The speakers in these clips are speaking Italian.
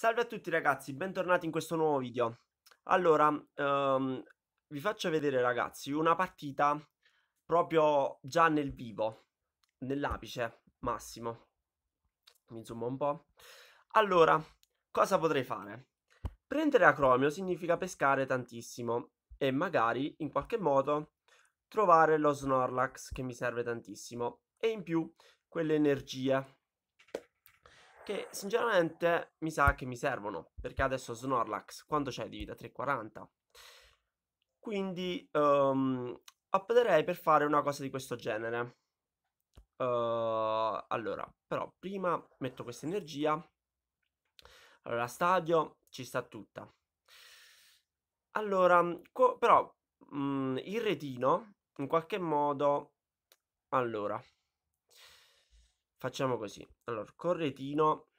Salve a tutti ragazzi, bentornati in questo nuovo video. Allora, um, vi faccio vedere ragazzi una partita proprio già nel vivo, nell'apice massimo. Mi zoom un po'. Allora, cosa potrei fare? Prendere acromio significa pescare tantissimo e magari in qualche modo trovare lo Snorlax che mi serve tantissimo e in più quelle energie che sinceramente mi sa che mi servono, perché adesso Snorlax quanto c'è di vita? 340. Quindi um, opterei per fare una cosa di questo genere. Uh, allora, però prima metto questa energia. Allora, stadio ci sta tutta. Allora, co- però mh, mm, il retino in qualche modo... Allora, Facciamo così. Allora, con retino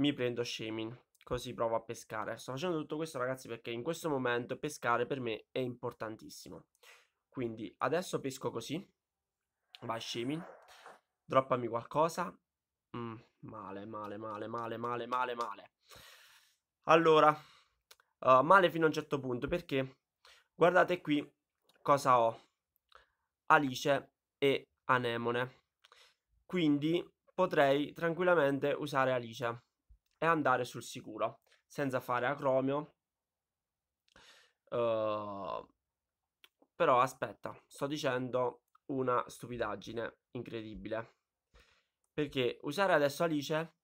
mi prendo Shemin. Così provo a pescare. Sto facendo tutto questo, ragazzi, perché in questo momento pescare per me è importantissimo. Quindi adesso pesco così. Vai Shemin. Droppami qualcosa. Mm, male, male, male, male, male, male, male. Allora, uh, male fino a un certo punto perché guardate qui cosa ho. Alice e Anemone. Quindi potrei tranquillamente usare Alice e andare sul sicuro, senza fare acromio. Uh, però aspetta, sto dicendo una stupidaggine incredibile. Perché usare adesso Alice,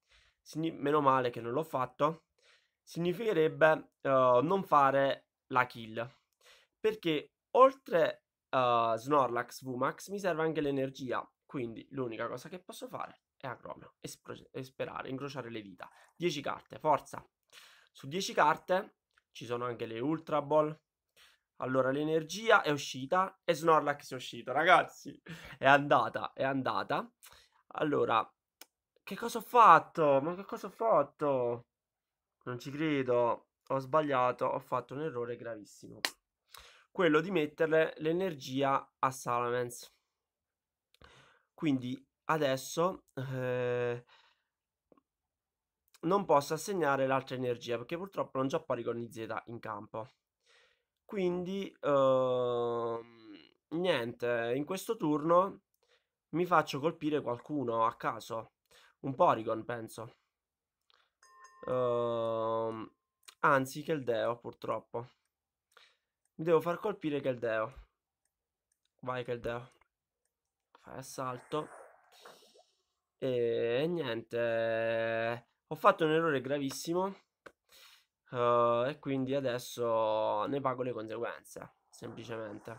meno male che non l'ho fatto, significherebbe uh, non fare la kill. Perché oltre uh, Snorlax, Vumax, mi serve anche l'energia. Quindi l'unica cosa che posso fare e acromio e, spro- e sperare, incrociare le dita. 10 carte, forza. Su 10 carte ci sono anche le Ultra Ball. Allora, l'energia è uscita e Snorlax è uscito, ragazzi. È andata, è andata. Allora, che cosa ho fatto? Ma che cosa ho fatto? Non ci credo. Ho sbagliato, ho fatto un errore gravissimo. Quello di metterle l'energia a Salamence. Quindi adesso eh, non posso assegnare l'altra energia perché purtroppo non già pari con Z in campo. Quindi eh, niente, in questo turno mi faccio colpire qualcuno a caso. Un Porygon, penso. Uh, anzi, che il Deo, purtroppo. Mi devo far colpire che il Deo. Vai, che il Deo. Fai assalto. E niente, ho fatto un errore gravissimo uh, e quindi adesso ne pago le conseguenze, semplicemente.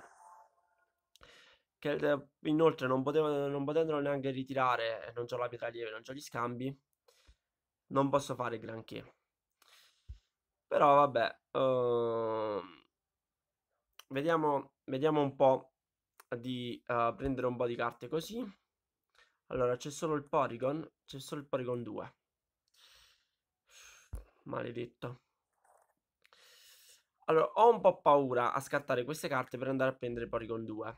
Che, eh, inoltre non, potevo, non potendolo neanche ritirare, non ho la pietra lieve, non ho gli scambi, non posso fare granché. Però vabbè, uh, vediamo, vediamo un po' di uh, prendere un po' di carte così. Allora, c'è solo il Porygon. C'è solo il Porygon 2. Maledetto. Allora, ho un po' paura a scartare queste carte per andare a prendere Porygon 2.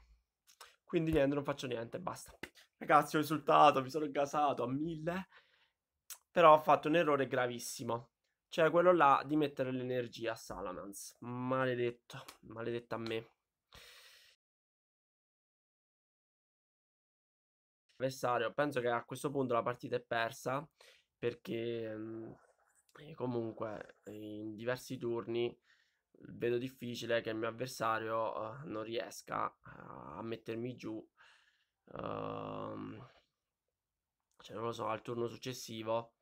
Quindi niente, non faccio niente, basta. Ragazzi, ho risultato, mi sono gasato a mille. Però ho fatto un errore gravissimo. Cioè quello là di mettere l'energia a Salamence. Maledetto, maledetta a me. avversario. Penso che a questo punto la partita è persa perché ehm, eh, comunque eh, in diversi turni eh, vedo difficile che il mio avversario non riesca a mettermi giù. Ehm, cioè, non lo so, al turno successivo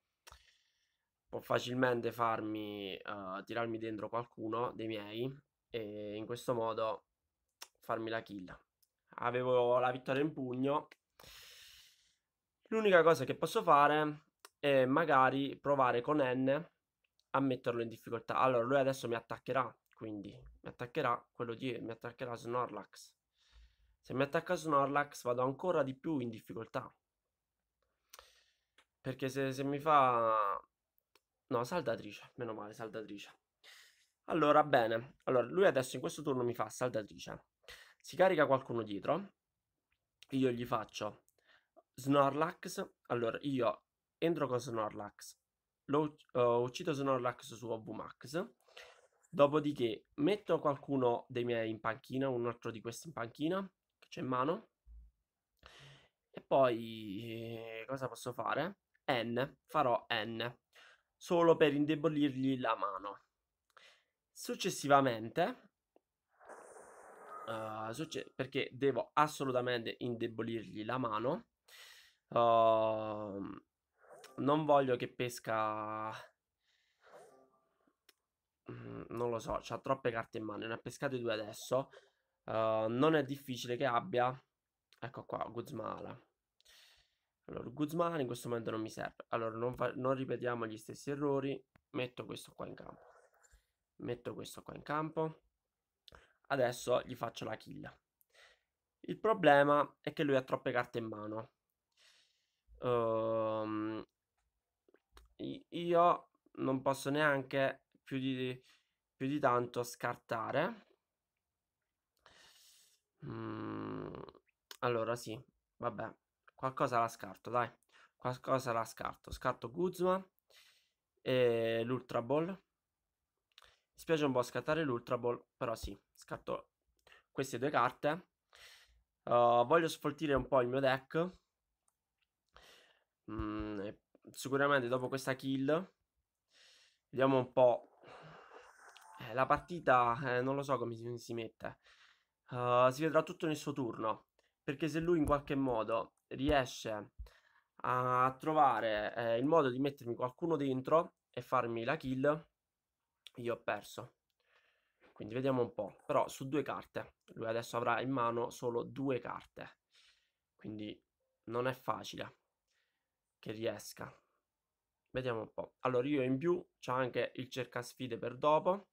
può facilmente farmi tirarmi dentro qualcuno dei miei e in questo modo farmi la kill. Avevo la vittoria in pugno L'unica cosa che posso fare è magari provare con N a metterlo in difficoltà. Allora, lui adesso mi attaccherà, quindi mi attaccherà quello di mi attaccherà Snorlax. Se mi attacca Snorlax vado ancora di più in difficoltà. Perché se, se mi fa... No, saldatrice, meno male, saldatrice. Allora, bene. Allora, lui adesso in questo turno mi fa saldatrice. Si carica qualcuno dietro. Io gli faccio Snorlax. Allora, io entro con Snorlax, lo, uh, uccido Snorlax su Obumax. Dopodiché metto qualcuno dei miei in panchina, un altro di questi in panchina, che c'è in mano. E poi eh, cosa posso fare? N, farò N, solo per indebolirgli la mano. Successivamente, uh, succe- perché devo assolutamente indebolirgli la mano, Uh, non voglio che pesca. Mhmm, non lo so, ha troppe carte in mano. Ne ha pescate due adesso. Uh, non è difficile che abbia. Ecco qua, Guzmala. Allora, Guzmala in questo momento non mi serve. Allora, non, fa... non ripetiamo gli stessi errori. Metto questo qua in campo. Metto questo qua in campo. Adesso gli faccio la kill. Il problema è che lui ha troppe carte in mano ehm, io non posso neanche più di, più di tanto scartare. Mm, allora sì, vabbè, qualcosa la scarto, dai. Qualcosa la scarto. Scarto Guzman e l'Ultra Ball. Mi spiace un po' scattare l'Ultra Ball, però sì, scatto queste due carte. Uh, voglio sfoltire un po' il mio deck Mm, sicuramente dopo questa kill, vediamo un po'. Eh, la partita eh, non lo so come si, si mette. Uh, si vedrà tutto nel suo turno. Perché se lui in qualche modo riesce a trovare eh, il modo di mettermi qualcuno dentro e farmi la kill, io ho perso. Quindi vediamo un po'. Però su due carte. Lui adesso avrà in mano solo due carte. Quindi non è facile che riesca. Vediamo un po'. Allora, io in più c'è anche il cerca sfide per dopo.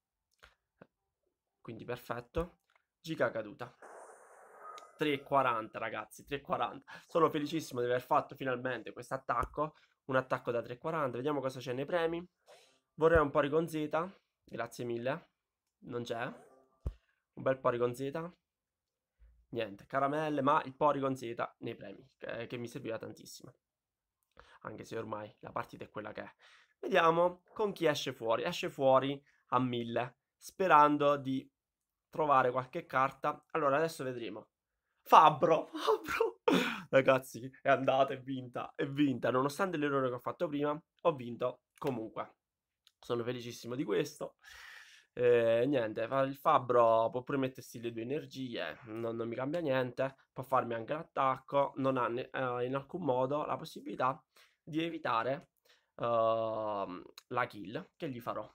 Quindi perfetto. Giga caduta. 3,40 ragazzi, 3,40. Sono felicissimo di aver fatto finalmente questo attacco. Un attacco da 3,40. Vediamo cosa c'è nei premi. Vorrei un po' con Z. Grazie mille. Non c'è. Un bel po' con Z. Niente, caramelle, ma il Porygon zeta nei premi, che, che mi serviva tantissimo anche se ormai la partita è quella che è. Vediamo con chi esce fuori. Esce fuori a 1000, sperando di trovare qualche carta. Allora, adesso vedremo. Fabbro, Fabbro. Ragazzi, è andata, è vinta, è vinta. Nonostante l'errore che ho fatto prima, ho vinto comunque. Sono felicissimo di questo. Eh, niente, il Fabbro può pure mettersi le due energie, non, non mi cambia niente. Può farmi anche l'attacco, non ha eh, in alcun modo la possibilità di evitare uh, la kill che gli farò,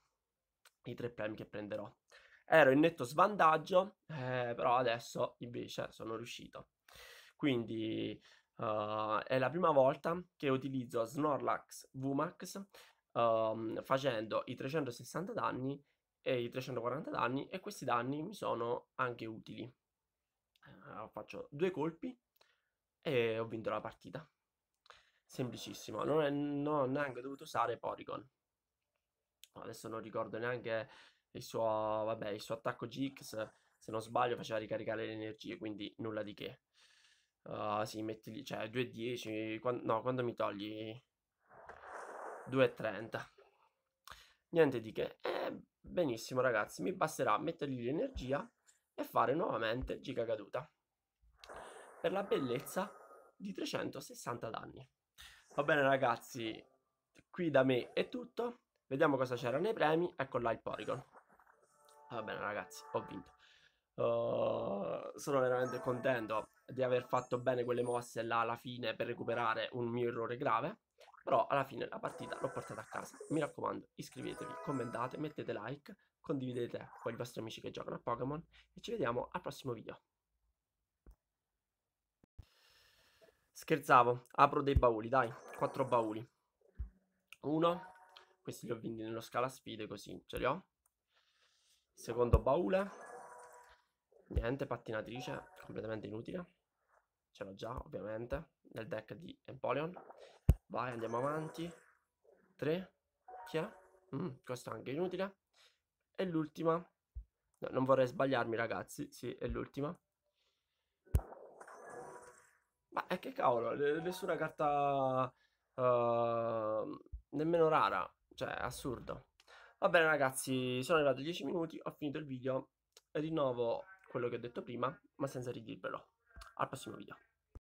i tre premi che prenderò. Ero in netto svantaggio, eh, però adesso invece sono riuscito. Quindi uh, è la prima volta che utilizzo Snorlax Vumax um, facendo i 360 danni e i 340 danni e questi danni mi sono anche utili. Uh, faccio due colpi e ho vinto la partita semplicissimo. Non, è, non ho neanche dovuto usare Porygon. Adesso non ricordo neanche il suo, vabbè, il suo attacco GX. Se non sbaglio, faceva ricaricare le energie, quindi nulla di che. Uh, sì, metti lì, cioè 2,10. Quando, no, quando mi togli 2,30. Niente di che. Eh, benissimo, ragazzi. Mi basterà mettergli l'energia e fare nuovamente giga caduta. Per la bellezza di 360 danni. Va bene ragazzi, qui da me è tutto. Vediamo cosa c'era nei premi. Ecco là il Porygon. Va bene ragazzi, ho vinto. Uh, sono veramente contento di aver fatto bene quelle mosse là alla fine per recuperare un mio errore grave. Però alla fine la partita l'ho portata a casa. Mi raccomando, iscrivetevi, commentate, mettete like, condividete con i vostri amici che giocano a Pokémon e ci vediamo al prossimo video. Scherzavo, apro dei bauli, dai, quattro bauli. Uno, questi li ho vinti nello scala sfide, così ce li ho. Secondo baule, niente, pattinatrice, completamente inutile. Ce l'ho già, ovviamente, nel deck di Empoleon. Vai, andiamo avanti. Tre, chi è? Mm, questo è anche inutile. E l'ultima, no, non vorrei sbagliarmi ragazzi, sì, è l'ultima. Ma è eh, che cavolo, nessuna carta uh, nemmeno rara, cioè assurdo. Va bene ragazzi, sono arrivati 10 minuti, ho finito il video, rinnovo quello che ho detto prima, ma senza ridirvelo. Al prossimo video.